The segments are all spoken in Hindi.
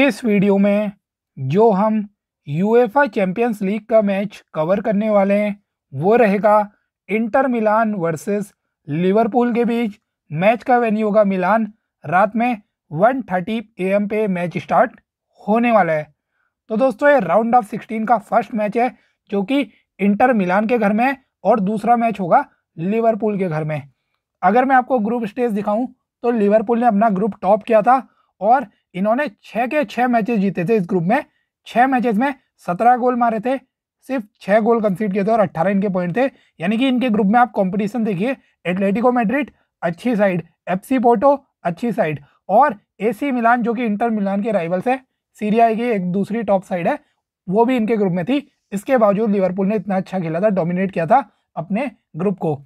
इस वीडियो में जो हम यूएफा चैम्पियंस लीग का मैच कवर करने वाले हैं वो रहेगा इंटर मिलान वर्सेस लिवरपूल के बीच मैच का वेन्यू होगा मिलान रात में 1:30 थर्टी एम पे मैच स्टार्ट होने वाला है तो दोस्तों ये राउंड ऑफ 16 का फर्स्ट मैच है जो कि इंटर मिलान के घर में और दूसरा मैच होगा लिवरपूल के घर में अगर मैं आपको ग्रुप स्टेज दिखाऊं तो लिवरपूल ने अपना ग्रुप टॉप किया था और इन्होंने छह के छह मैचेस जीते थे इस ग्रुप में छह मैचेस में सत्रह गोल मारे थे सिर्फ छह गोल कंसीड किए थे और अट्ठारह इनके पॉइंट थे यानी कि इनके ग्रुप में आप कंपटीशन देखिए एटलेटिको मैड्रिड अच्छी साइड एफसी पोर्टो अच्छी साइड और एसी मिलान जो कि इंटर मिलान के राइवल्स है सीरिया की एक दूसरी टॉप साइड है वो भी इनके ग्रुप में थी इसके बावजूद लिवरपूल ने इतना अच्छा खेला था डोमिनेट किया था अपने ग्रुप को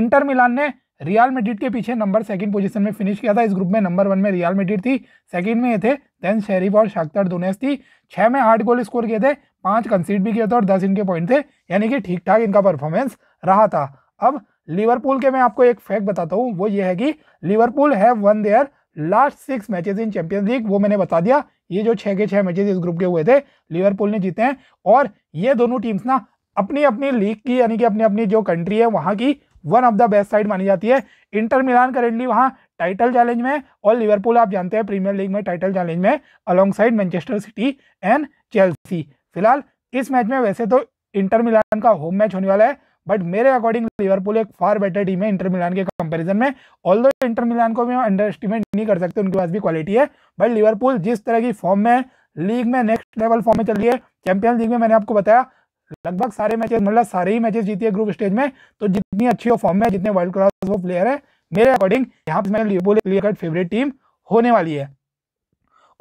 इंटर मिलान ने रियाल मेडिट के पीछे नंबर सेकंड पोजीशन में फिनिश किया था इस ग्रुप में नंबर वन में रियाल मेडिट थी सेकंड में ये थे देन शेरीफ और शाख्तर दुनेस थी छः में आठ गोल स्कोर किए थे पाँच कंसीड भी किए थे और दस इनके पॉइंट थे यानी कि ठीक ठाक इनका परफॉर्मेंस रहा था अब लिवरपूल के मैं आपको एक फैक्ट बताता हूँ वो ये है कि Liverpool have won their last six matches in Champions League वो मैंने बता दिया ये जो छः के छः मैचेज इस ग्रुप के हुए थे लिवरपूल ने जीते हैं और ये दोनों टीम्स ना अपनी अपनी लीग की यानी कि अपनी अपनी जो कंट्री है वहाँ की one of the best side मानी जाती है इंटर मिलान करेंटली वहाँ टाइटल चैलेंज में और लिवरपूल आप जानते हैं प्रीमियर लीग में टाइटल चैलेंज में alongside Manchester City and Chelsea फिलहाल इस मैच में वैसे तो इंटर मिलान का होम मैच होने वाला है बट मेरे अकॉर्डिंग लिवरपूल एक फार बेटर टीम है इंटर मिलान के कंपैरिजन में ऑल दो इंटर मिलान को भी हम अंडर एस्टिमेट नहीं कर सकते उनके पास भी क्वालिटी है बट लिवरपूल जिस तरह की फॉर्म में लीग में नेक्स्ट लेवल फॉर्म में चल रही है चैंपियंस लीग में मैंने आपको बताया लगभग सारे मैचेस मतलब सारे ही मैचेस जीती है ग्रुप स्टेज में तो जितनी अच्छी वो फॉर्म में जितने वर्ल्ड क्लास वो प्लेयर है मेरे अकॉर्डिंग यहाँ पे मैंने Liverpool clear cut favourite team होने वाली है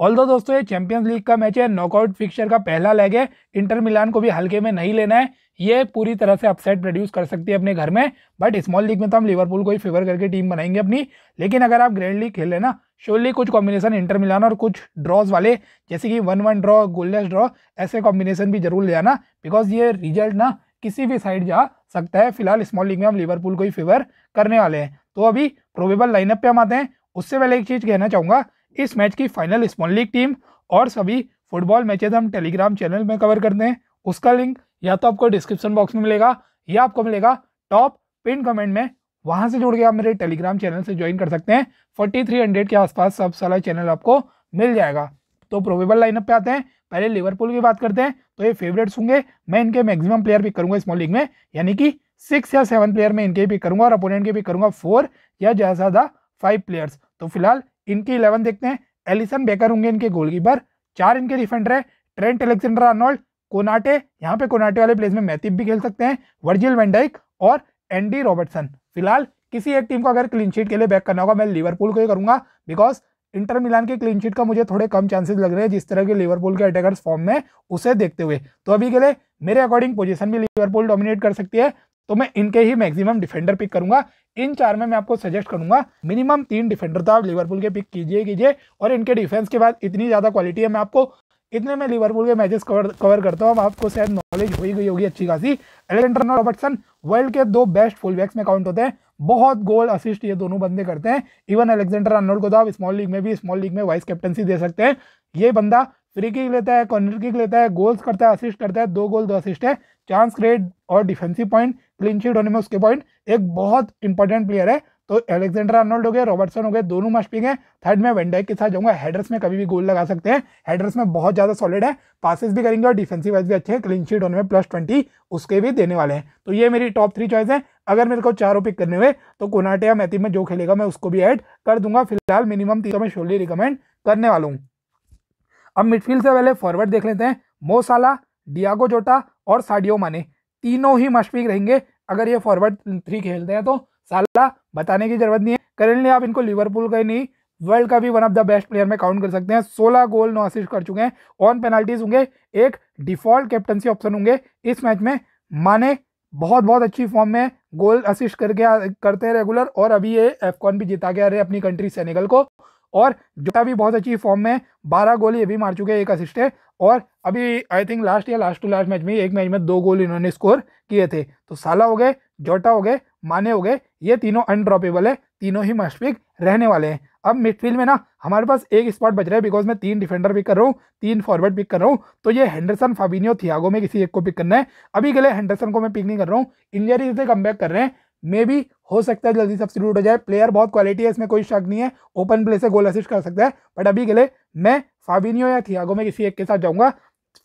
ऑल दोस्तों ये चैंपियंस लीग का मैच है नॉकआउट फिक्सर का पहला लेग है इंटर मिलान को भी हल्के में नहीं लेना है ये पूरी तरह से अपसेट प्रोड्यूस कर सकती है अपने घर में बट स्मॉल लीग में तो हम लिवरपूल को ही फेवर करके टीम बनाएंगे अपनी लेकिन अगर आप ग्रैंड लीग खेल रहे ना श्योरली कुछ कॉम्बिनेशन इंटर मिलाना और कुछ ड्रॉज वाले जैसे कि one one draw goalless draw ऐसे कॉम्बिनेशन भी जरूर ले आना बिकॉज ये रिजल्ट ना किसी भी साइड जा सकता है फिलहाल स्मॉल लीग में हम लिवरपूल को ही फेवर करने वाले हैं तो अभी प्रोबेबल लाइनअप पे हम आते हैं उससे पहले एक चीज़ कहना चाहूँगा इस मैच की फाइनल स्मॉल लीग टीम और सभी फुटबॉल मैचेज हम टेलीग्राम चैनल में कवर करते हैं उसका लिंक या तो आपको डिस्क्रिप्शन बॉक्स में मिलेगा या आपको मिलेगा टॉप पिन कमेंट में वहां से जुड़ के आप मेरे टेलीग्राम चैनल से ज्वाइन कर सकते हैं फोर्टी थ्री हंड्रेड के आसपास सब सारा चैनल आपको मिल जाएगा तो प्रोबेबल लाइनअप पे आते हैं पहले लिवरपूल की बात करते हैं तो ये फेवरेट्स होंगे मैं इनके मैक्सिमम प्लेयर पिक करूंगा स्मॉल लीग में यानी कि सिक्स या सेवन प्लेयर में इनके पिक करूंगा और अपोनेंट के पिक करूंगा फोर या ज़्यादा ज़्यादा फाइव प्लेयर्स तो फिलहाल इनके इलेवन देखते हैं एलिसन बेकर होंगे इनके गोलकीपर चार इनके डिफेंडर है ट्रेंट एलेक्सेंडर आर्नोल्ड कोनाटे यहाँ पे कोनाटे वाले प्लेस में मैथिप भी खेल सकते हैं वर्जिल वेंडाइक और एंडी रॉबर्टसन फिलहाल किसी एक टीम को अगर क्लीन शीट के लिए बैक करना होगा मैं लिवरपूल को ही करूंगा बिकॉज इंटर मिलान के क्लीन शीट का मुझे थोड़े कम चांसेस लग रहे हैं जिस तरह के लिवरपूल के अटैकर्स फॉर्म में उसे देखते हुए तो अभी के लिए मेरे अकॉर्डिंग पोजीशन भी लिवरपूल डोमिनेट कर सकती है तो मैं इनके ही मैक्सिमम डिफेंडर पिक करूंगा इन चार में मैं आपको सजेस्ट करूंगा मिनिमम तीन डिफेंडर तो आप लिवरपूल के पिक कीजिए कीजिए और इनके डिफेंस के बाद इतनी ज़्यादा क्वालिटी है मैं आपको इतने में लिवरपूल के मैचेस कवर कवर करता हूँ अब आपको शायद नॉलेज हो ही गई होगी अच्छी खासी एलेक्टर रॉबर्टसन वर्ल्ड के दो बेस्ट फुलबैक्स में काउंट होते हैं बहुत गोल असिस्ट ये दोनों बंदे करते हैं इवन अलेक्जेंडर अर्नोल्ड को तो आप स्मॉल लीग में भी स्मॉल लीग में वाइस कैप्टनसी दे सकते हैं ये बंदा फ्री किक लेता है कॉर्नर किक लेता है गोल्स करता है असिस्ट करता है दो गोल दो असिस्ट है चांस क्रिएट और डिफेंसिव पॉइंट क्लीन शीट होने में उसके पॉइंट एक बहुत इंपॉर्टेंट प्लेयर है तो एलेक्जेंडर अर्नोल्ड हो गए रॉबर्टसन हो गए दोनों मस्ट पिक हैं थर्ड में वेंडाइक के साथ जाऊंगा हेडर्स में कभी भी गोल लगा सकते हैं हेडर्स में बहुत ज़्यादा सॉलिड है पासिस भी करेंगे और डिफेंसिव वाइज भी अच्छे हैं क्लीन शीट होने में प्लस ट्वेंटी उसके भी देने वाले हैं तो ये मेरी टॉप थ्री चॉइस है अगर मेरे को चारों पिक करने हुए तो कोनाटे या मैथी में जो खेलेगा मैं उसको भी ऐड कर दूंगा फिलहाल मिनिमम तीनों में शोली रिकमेंड करने वाला हूँ अब मिडफील्ड से पहले फॉरवर्ड देख लेते हैं मोसाला डियागो जोटा और साडियो माने तीनों ही मस्ट पिक रहेंगे अगर ये फॉरवर्ड थ्री खेलते हैं तो साला बताने की जरूरत नहीं है करेंटली आप इनको लिवरपूल का ही नहीं वर्ल्ड का भी one of the best player में काउंट कर सकते हैं सोलह गोल नौ असिस्ट कर चुके हैं ऑन पेनाल्टीज होंगे एक डिफॉल्ट कैप्टनसी ऑप्शन होंगे इस मैच में माने बहुत बहुत अच्छी फॉर्म में गोल असिस्ट करके करते हैं रेगुलर और अभी ये एफकॉन भी जिता के आ रहे हैं अपनी कंट्री सेनेगल को और जोटा भी बहुत अच्छी फॉर्म में बारह गोल ये भी मार चुके हैं एक असिस्ट है और अभी आई थिंक लास्ट या लास्ट टू लास्ट मैच में एक मैच में दो गोल इन्होंने स्कोर किए थे तो साला हो गए जोटा हो गए माने हो गए ये तीनों अनड्रॉपेबल है तीनों ही मस्ट पिक रहने वाले हैं अब मिडफील्ड में ना हमारे पास एक स्पॉट बच रहा है बिकॉज मैं तीन डिफेंडर पिक कर रहा हूँ तीन फॉरवर्ड पिक कर रहा हूँ तो ये हैंडरसन फाबिनियो थियागो में किसी एक को पिक करना है अभी के लिए हैंडरसन को मैं पिक नहीं कर रहा हूँ इंजरी से कम कर रहे हैं मे भी हो सकता है जल्दी सब्सिट्यूट हो जाए प्लेयर बहुत क्वालिटी है इसमें कोई शक नहीं है ओपन प्ले से गोल असिस्ट कर सकता है बट अभी के लिए मैं फाबिनियो या थियागो में किसी एक के साथ जाऊँगा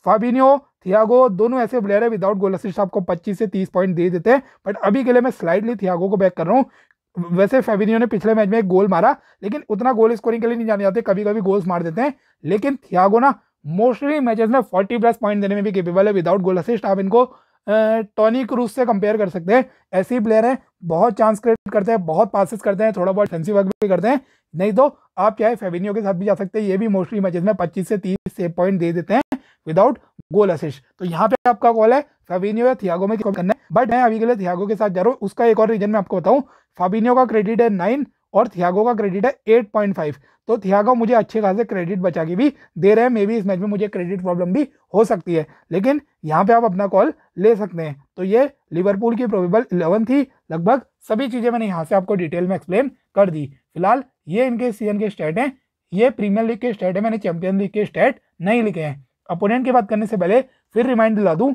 फाबिनियो थियागो दोनों ऐसे प्लेयर है विदाउट गोल असिस्ट आपको 25 से 30 पॉइंट दे देते हैं बट अभी के लिए मैं स्लाइडली थियागो को बैक कर रहा हूँ वैसे फेबिनियो ने पिछले मैच में एक गोल मारा लेकिन उतना गोल स्कोरिंग के लिए नहीं जाने जाते कभी कभी गोल्स मार देते हैं लेकिन थियागो ना मोस्टली मैचेस में 40 प्लस पॉइंट देने में भी केपेबल है विदाउट गोल असिस्ट आप इनको टॉनी क्रूज से कंपेयर कर सकते हैं ऐसे ही प्लेयर हैं बहुत चांस क्रिएट करते हैं बहुत पासिस करते हैं थोड़ा बहुत डिफेंसिव वर्क भी करते हैं नहीं तो आप चाहे फेबिनियो के साथ भी जा सकते हैं ये भी मोस्टली मैचेस में पच्चीस से तीस से पॉइंट दे देते हैं विदाउट गोल असिस्ट तो यहाँ पे आपका कॉल है फाबिनियो या थियागो में करना है बट मैं अभी के लिए थियागो के साथ जा रहा हूँ उसका एक और रीजन मैं आपको बताऊँ फाबिनियो का क्रेडिट है नाइन और थियागो का क्रेडिट है एट पॉइंट फाइव तो थियागो मुझे अच्छे खासे क्रेडिट बचा के भी दे रहे हैं मे बी इस मैच में मुझे क्रेडिट प्रॉब्लम भी हो सकती है लेकिन यहाँ पे आप अपना कॉल ले सकते हैं तो ये लिवरपूल की प्रोबेबल इलेवन थी लगभग सभी चीज़ें मैंने यहाँ से आपको डिटेल में एक्सप्लेन कर दी फिलहाल ये इनके सीजन के स्टेट हैं ये प्रीमियर लीग के स्टेट है मैंने चैंपियन लीग के स्टेट नहीं लिखे हैं अपोनेंट की बात करने से पहले फिर रिमाइंड दिला दूँ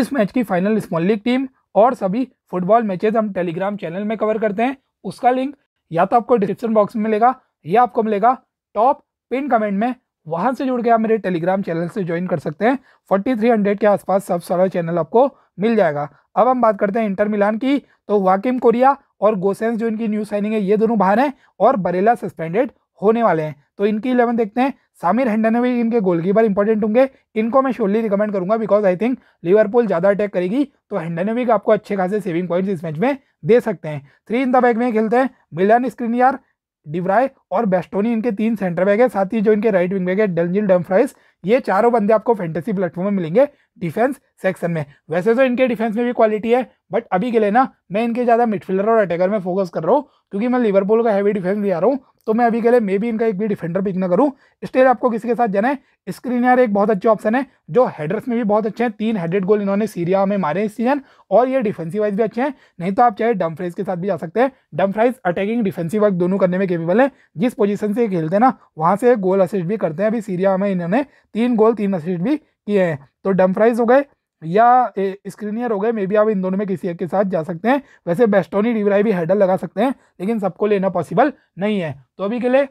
इस मैच की फाइनल स्मॉल लीग टीम और सभी फुटबॉल मैचेज हम टेलीग्राम चैनल में कवर करते हैं उसका लिंक या तो आपको डिस्क्रिप्शन बॉक्स में मिलेगा या आपको मिलेगा टॉप पिन कमेंट में वहां से जुड़ के आप मेरे टेलीग्राम चैनल से ज्वाइन कर सकते हैं 4300 के आसपास सब सारा चैनल आपको मिल जाएगा अब हम बात करते हैं इंटर मिलान की तो वाकिम कोरिया और गोसेंस जो इनकी न्यू साइनिंग है ये दोनों बाहर हैं और बरेला सस्पेंडेड होने वाले हैं तो इनकी इलेवन देखते हैं सामिर हंडन भी इनके गोलकीपर इंपॉर्टेंट होंगे इनको मैं श्योरली रिकमेंड करूंगा बिकॉज आई थिंक लिवरपूल ज़्यादा अटैक करेगी तो भी आपको अच्छे खासे सेविंग पॉइंट्स इस मैच में दे सकते हैं थ्री इन द बैक में खेलते हैं मिलन स्क्रीनियर डिवराय और बेस्टोनी इनके तीन सेंटर बैग है साथ ही जो इनके राइट विंग बैग है डलजिल डम्फ्राइस ये चारों बंदे आपको फैंटेसी प्लेटफॉर्म में मिलेंगे डिफेंस सेक्शन में वैसे तो इनके डिफेंस में भी क्वालिटी है बट अभी के लिए ना मैं इनके ज़्यादा मिडफील्डर और अटैकर में फोकस कर रहा हूँ क्योंकि मैं लिवरपूल का हैवी डिफेंस भी आ रहा हूँ तो मैं अभी के लिए मे भी इनका एक भी डिफेंडर पिक ना करूँ स्टेज आपको किसी के साथ जाना है स्क्रीन यार एक बहुत अच्छे ऑप्शन है जो हेडर्स में भी बहुत अच्छे हैं तीन हेडेड गोल इन्होंने सीरिया में मारे इस सीजन और ये डिफेंसिव वाइज भी अच्छे हैं नहीं तो आप चाहे डम के साथ भी जा सकते हैं डम अटैकिंग डिफेंसिव वर्क दोनों करने में केपेबल है जिस पोजिशन से खेलते हैं ना वहाँ से गोल असिस्ट भी करते हैं अभी सीरिया में इन्होंने तीन गोल तीन असिस्ट भी किए हैं तो डम हो गए या स्क्रीनियर हो गए मे भी आप इन दोनों में किसी एक के साथ जा सकते हैं वैसे बेस्टोनी डिवराई भी हेडल लगा सकते हैं लेकिन सबको लेना पॉसिबल नहीं है तो अभी के लिए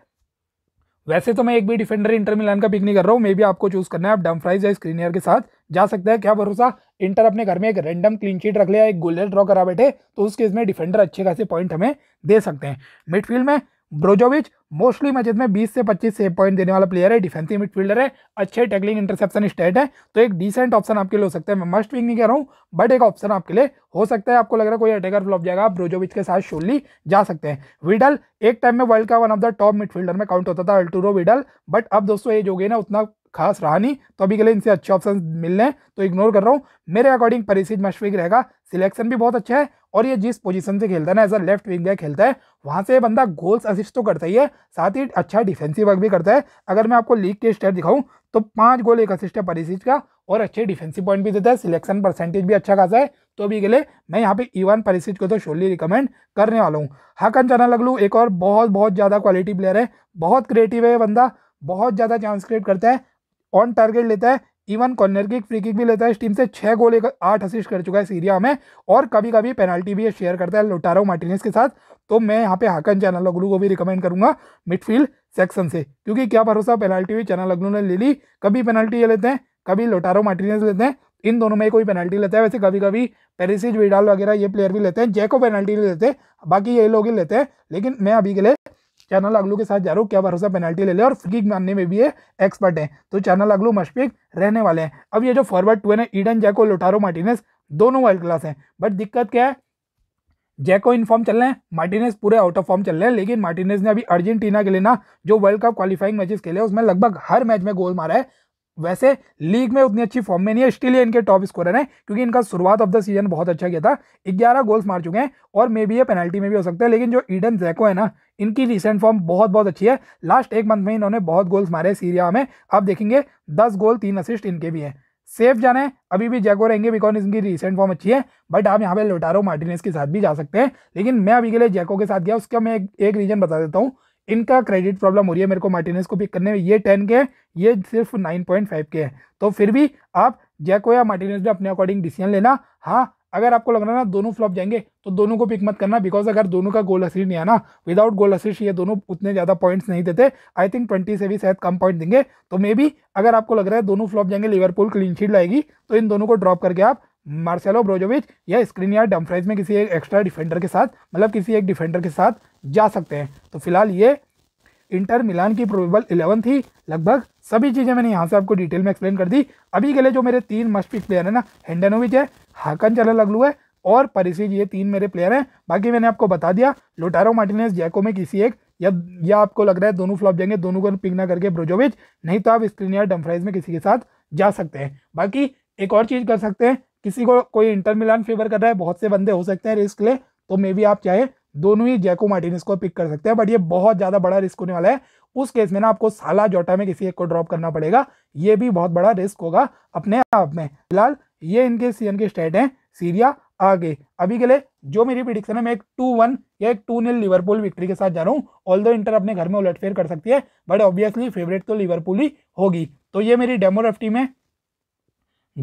वैसे तो मैं एक भी डिफेंडर इंटर मिलान का पिक नहीं कर रहा हूँ मे बी आपको चूज करना है आप डम्फ्राइज या स्क्रीनियर के साथ जा सकते हैं क्या भरोसा इंटर अपने घर में एक रैंडम क्लीन चीट रख लिया एक गोलर ड्रॉ करा बैठे तो उस केस में डिफेंडर अच्छे खासे पॉइंट हमें दे सकते हैं मिडफील्ड में ब्रोजोविच मोस्टली मैचेस में 20 से 25 सेव पॉइंट देने वाला प्लेयर है डिफेंसिव मिडफील्डर है अच्छे टैकलिंग इंटरसेप्शन स्टेट है तो एक डिसेंट ऑप्शन आपके लिए हो सकता है मैं मस्ट विंग नहीं कह रहा हूँ बट एक ऑप्शन आपके लिए हो सकता है आपको लग रहा है कोई अटैकर फ्लॉप जाएगा आप ब्रोजोविच के साथ शोली जा सकते हैं विडल एक टाइम में वर्ल्ड का one of the top midfielder में काउंट होता था अल्टूरो विडल बट अब दोस्तों एज हो गए ना उतना खास रहा नहीं तो अभी के लिए इनसे अच्छे ऑप्शन मिल रहे हैं तो इग्नोर कर रहा हूँ मेरे अकॉर्डिंग परिसीज मशफिक रहेगा सिलेक्शन भी बहुत अच्छा है और ये जिस पोजीशन से खेलता है ना as a left wing back खेलता है वहाँ से बंदा गोल्स असिस्ट तो करता ही है साथ ही अच्छा डिफेंसिव वर्क भी करता है अगर मैं आपको लीग के स्टेट दिखाऊँ तो पाँच गोल एक असिस्ट है परिसिज का और अच्छे डिफेंसिव पॉइंट भी देता है सिलेक्शन परसेंटेज भी अच्छा खासा है तो अभी के लिए मैं यहाँ पे ईवन e परिसिज को तो शोरली रिकमेंड करने वाला हूँ हाकन चाना लगलू एक और बहुत बहुत ज़्यादा क्वालिटी प्लेयर है बहुत क्रिएटिव है बंदा बहुत ज़्यादा चांस क्रिएट करता है ऑन टारगेट लेता है इवन कॉर्नर की फ्री किक भी लेता है इस टीम से छः एक आठ असिस्ट कर चुका है सीरिया में और कभी कभी पेनल्टी भी शेयर करता है लोटारो मार्टिनेस के साथ तो मैं यहाँ पे हाकन चैनल अगलू को भी रिकमेंड करूँगा मिडफील्ड सेक्शन से क्योंकि क्या भरोसा पेनल्टी भी चैनल अगलू ने ले ली कभी पेनल्टी ये लेते हैं कभी लोटारो मार्टिनेस लेते हैं इन दोनों में कोई पेनल्टी लेता है वैसे कभी कभी पेरिसिज विडाल वगैरह ये प्लेयर भी लेते हैं जैको पेनल्टी लेते हैं बाकी ये लोग ही लेते हैं लेकिन मैं अभी के लिए चैनल अगलू के साथ जा रहा हूँ क्या भरोसा पेनल्टी ले ले और फ्री मानने में भी ये एक्सपर्ट है तो चैनल अगलू मशफिक रहने वाले हैं अब ये जो फॉरवर्ड टू है ना ईडन जैको लुटारो मार्टिनेस दोनों वर्ल्ड क्लास हैं बट दिक्कत क्या है जैको इन फॉर्म चल रहे हैं मार्टिनेस पूरे आउट ऑफ फॉर्म चल रहे हैं लेकिन मार्टिनेस ने अभी अर्जेंटीना के लिए ना जो वर्ल्ड कप क्वालिफाइंग मैचेस खेले उसमें लगभग हर मैच में गोल मारा है वैसे लीग में उतनी अच्छी फॉर्म में नहीं है स्टिल इनके टॉप स्कोरर हैं क्योंकि इनका शुरुआत ऑफ द सीजन बहुत अच्छा किया था ग्यारह गोल्स मार चुके हैं और मे बी ये पेनल्टी में भी हो सकता है लेकिन जो ईडन जैको है ना इनकी रिसेंट फॉर्म बहुत बहुत अच्छी है लास्ट एक मंथ में इन्होंने बहुत गोल्स मारे सीरिया में आप देखेंगे दस गोल तीन असिस्ट इनके भी हैं सेफ जाना है अभी भी जैको रहेंगे बिकॉज इनकी रिसेंट फॉर्म अच्छी है बट आप यहाँ पे लोटारो मार्टिनेस के साथ भी जा सकते हैं लेकिन मैं अभी के लिए जैको के साथ गया उसका मैं एक रीजन बता देता हूँ इनका क्रेडिट प्रॉब्लम हो रही है मेरे को मार्टिनेस को पिक करने में ये टेन के हैं ये सिर्फ नाइन पॉइंट फाइव के हैं तो फिर भी आप जैको या मार्टिनेस में अपने अकॉर्डिंग डिसीजन लेना हाँ अगर आपको लग रहा है ना दोनों फ्लॉप जाएंगे तो दोनों को पिक मत करना बिकॉज अगर दोनों का गोल असिड नहीं आना विदाउट गोल असिस्ट ये दोनों उतने ज़्यादा पॉइंट्स नहीं देते आई थिंक ट्वेंटी से भी शायद कम पॉइंट देंगे तो मे बी अगर आपको लग रहा है दोनों फ्लॉप जाएंगे लिवरपूल क्लीन शीट लाएगी तो इन दोनों को ड्रॉप करके आप मार्सेलो ब्रोजोविच या स्क्रीन या डम्फ्राइज में किसी एक एक्स्ट्रा डिफेंडर के साथ मतलब किसी एक डिफेंडर के साथ जा सकते हैं तो फिलहाल ये इंटर मिलान की प्रोबेबल इलेवन थी लगभग सभी चीज़ें मैंने यहाँ से आपको डिटेल में एक्सप्लेन कर दी अभी के लिए जो मेरे तीन मस्ट पिक प्लेयर हैं ना हेंडनोविच है हाकन चलन लगलू है और परिसिज ये तीन मेरे प्लेयर हैं बाकी मैंने आपको बता दिया लोटारो मार्टिनेस जैको में किसी एक या या आपको लग रहा है दोनों फ्लॉप जाएंगे दोनों को पिक ना करके ब्रोजोविच नहीं तो आप स्क्रीन या डम्फ्राइज में किसी के साथ जा सकते हैं बाकी एक और चीज़ कर सकते हैं किसी को कोई इंटर मिलान फेवर कर रहा है बहुत से बंदे हो सकते हैं रिस्क ले तो मे बी आप चाहे दोनों ही जैको मार्टिनस को पिक कर सकते हैं बट ये बहुत ज़्यादा बड़ा रिस्क होने वाला है उस केस में ना आपको साला जोटा में किसी एक को ड्रॉप करना पड़ेगा ये भी बहुत बड़ा रिस्क होगा अपने आप में फिलहाल ये इनके सी के स्टेट हैं सीरिया आगे अभी के लिए जो मेरी प्रिडिक्शन है मैं एक टू वन या एक टू नील लिवरपूल विक्ट्री के साथ जा रहा हूँ ऑल दो इंटर अपने घर में उलटफेर कर सकती है बट ऑब्वियसली फेवरेट तो लिवरपूल ही होगी तो ये मेरी डेमो में टीम है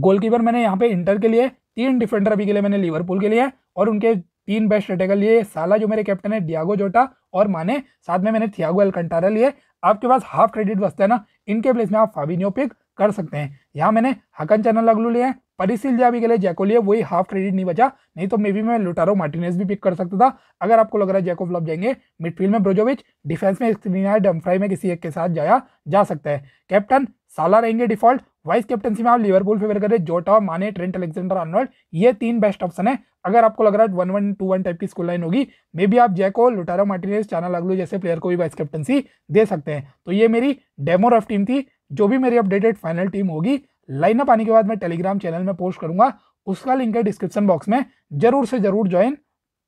गोलकीपर मैंने यहाँ पे इंटर के लिए तीन डिफेंडर अभी के लिए मैंने लिवरपूल के लिए और उनके तीन बेस्ट अटैकर लिए साला जो मेरे कैप्टन है डियागो जोटा और माने साथ में मैंने थियागो एलकंटारा लिए आपके पास हाफ क्रेडिट बचता है ना इनके प्लेस में आप फाबिनियो पिक कर सकते हैं यहाँ मैंने हकन चैनल अगलू लिए हैं जो अभी के लिए जैको लिए वही हाफ क्रेडिट नहीं बचा नहीं तो मे बी मैं लुटारो मार्टिनेस भी पिक कर सकता था अगर आपको लग रहा है जैको फ्लॉप जाएंगे मिडफील्ड में ब्रोजोविच डिफेंस में स्क्रीन डम्फ्राई में किसी एक के साथ जाया जा सकता है कैप्टन साला रहेंगे डिफॉल्ट वाइस कैप्टनसी में आप लिवरपूल फेवर करें जोटा माने ट्रेंट अलेक्जेंडर आर्नोल्ड ये तीन बेस्ट ऑप्शन है अगर आपको लग रहा है one one two one type की स्कूल लाइन होगी मे बी आप जैको लुटारो मार्टिनेस चाना लगलू जैसे प्लेयर को भी वाइस कैप्टनसी दे सकते हैं तो ये मेरी डेमो रफ टीम थी जो भी मेरी अपडेटेड फाइनल टीम होगी लाइनअप आने के बाद मैं टेलीग्राम चैनल में पोस्ट करूंगा उसका लिंक है डिस्क्रिप्शन बॉक्स में जरूर से जरूर ज्वाइन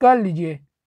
कर लीजिए